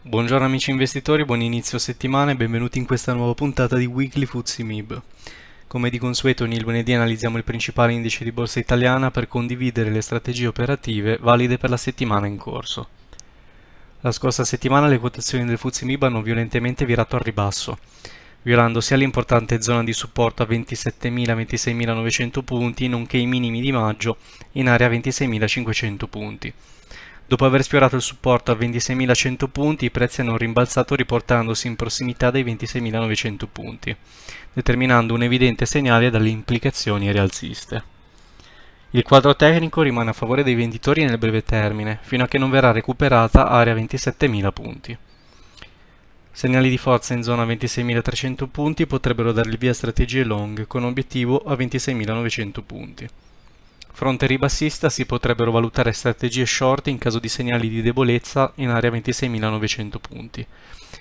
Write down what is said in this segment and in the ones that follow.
Buongiorno amici investitori, buon inizio settimana e benvenuti in questa nuova puntata di Weekly Fuzzi MIB. Come di consueto ogni lunedì analizziamo il principale indice di borsa italiana per condividere le strategie operative valide per la settimana in corso. La scorsa settimana le quotazioni del Fuzzi MIB hanno violentemente virato al ribasso, violando sia l'importante zona di supporto a 27.000-26.900 punti, nonché i minimi di maggio in area 26.500 punti. Dopo aver sfiorato il supporto a 26.100 punti, i prezzi hanno rimbalzato riportandosi in prossimità dei 26.900 punti, determinando un evidente segnale dalle implicazioni rialziste. Il quadro tecnico rimane a favore dei venditori nel breve termine, fino a che non verrà recuperata area 27.000 punti. Segnali di forza in zona 26.300 punti potrebbero dare il via a strategie long con obiettivo a 26.900 punti. Fronte ribassista si potrebbero valutare strategie short in caso di segnali di debolezza in area 26.900 punti,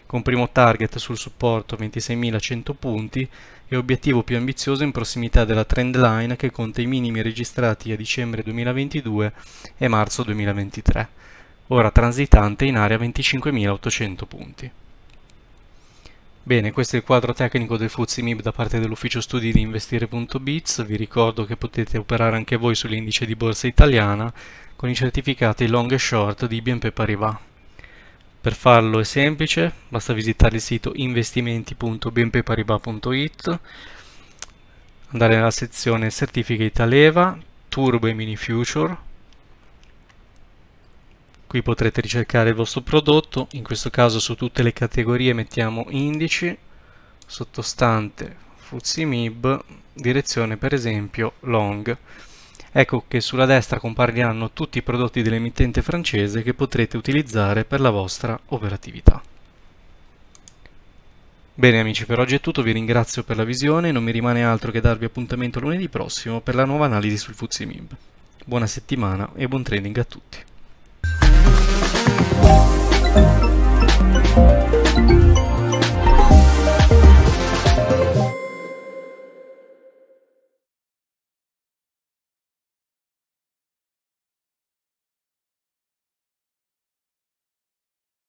con primo target sul supporto 26.100 punti e obiettivo più ambizioso in prossimità della trend line che conta i minimi registrati a dicembre 2022 e marzo 2023, ora transitante in area 25.800 punti. Bene, questo è il quadro tecnico del FuzziMib da parte dell'ufficio studi di investire.biz, vi ricordo che potete operare anche voi sull'indice di borsa italiana con i certificati long e short di BNP Paribas. Per farlo è semplice, basta visitare il sito investimenti.bnpparibas.it, andare nella sezione Certificate a leva, Turbo e Mini Future, Qui potrete ricercare il vostro prodotto, in questo caso su tutte le categorie mettiamo indici, sottostante, MIB, direzione per esempio long. Ecco che sulla destra compariranno tutti i prodotti dell'emittente francese che potrete utilizzare per la vostra operatività. Bene amici, per oggi è tutto, vi ringrazio per la visione, non mi rimane altro che darvi appuntamento lunedì prossimo per la nuova analisi sul MIB. Buona settimana e buon trading a tutti!